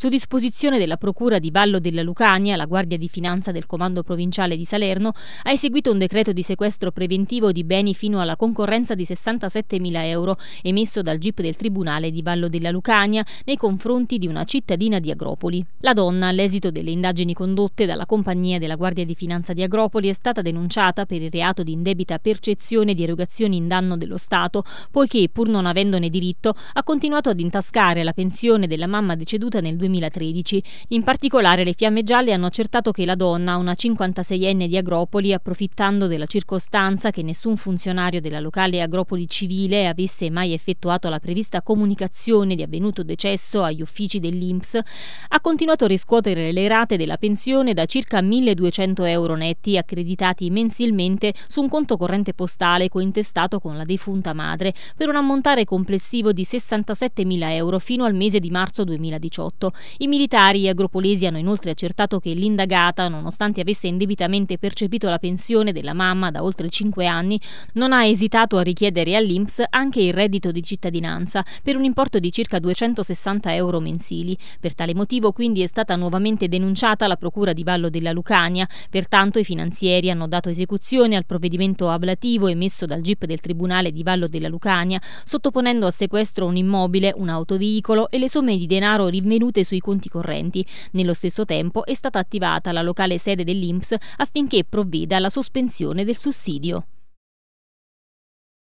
Su disposizione della Procura di Vallo della Lucania, la Guardia di Finanza del Comando Provinciale di Salerno ha eseguito un decreto di sequestro preventivo di beni fino alla concorrenza di 67.000 euro emesso dal GIP del Tribunale di Vallo della Lucania nei confronti di una cittadina di Agropoli. La donna, all'esito delle indagini condotte dalla compagnia della Guardia di Finanza di Agropoli, è stata denunciata per il reato di indebita percezione di erogazioni in danno dello Stato, poiché, pur non avendone diritto, ha continuato ad intascare la pensione della mamma deceduta nel 2000 2013. In particolare le fiamme gialle hanno accertato che la donna, una 56enne di Agropoli, approfittando della circostanza che nessun funzionario della locale Agropoli civile avesse mai effettuato la prevista comunicazione di avvenuto decesso agli uffici dell'INPS, ha continuato a riscuotere le rate della pensione da circa 1200 euro netti accreditati mensilmente su un conto corrente postale cointestato con la defunta madre per un ammontare complessivo di 67.000 euro fino al mese di marzo 2018. I militari agropolesi hanno inoltre accertato che l'indagata, nonostante avesse indebitamente percepito la pensione della mamma da oltre 5 anni, non ha esitato a richiedere all'INPS anche il reddito di cittadinanza per un importo di circa 260 euro mensili. Per tale motivo quindi è stata nuovamente denunciata la Procura di Vallo della Lucania, pertanto i finanzieri hanno dato esecuzione al provvedimento ablativo emesso dal GIP del Tribunale di Vallo della Lucania, sottoponendo a sequestro un immobile, un autoveicolo e le somme di denaro rinvenute ricadute sui conti correnti. Nello stesso tempo è stata attivata la locale sede dell'INPS affinché provveda alla sospensione del sussidio.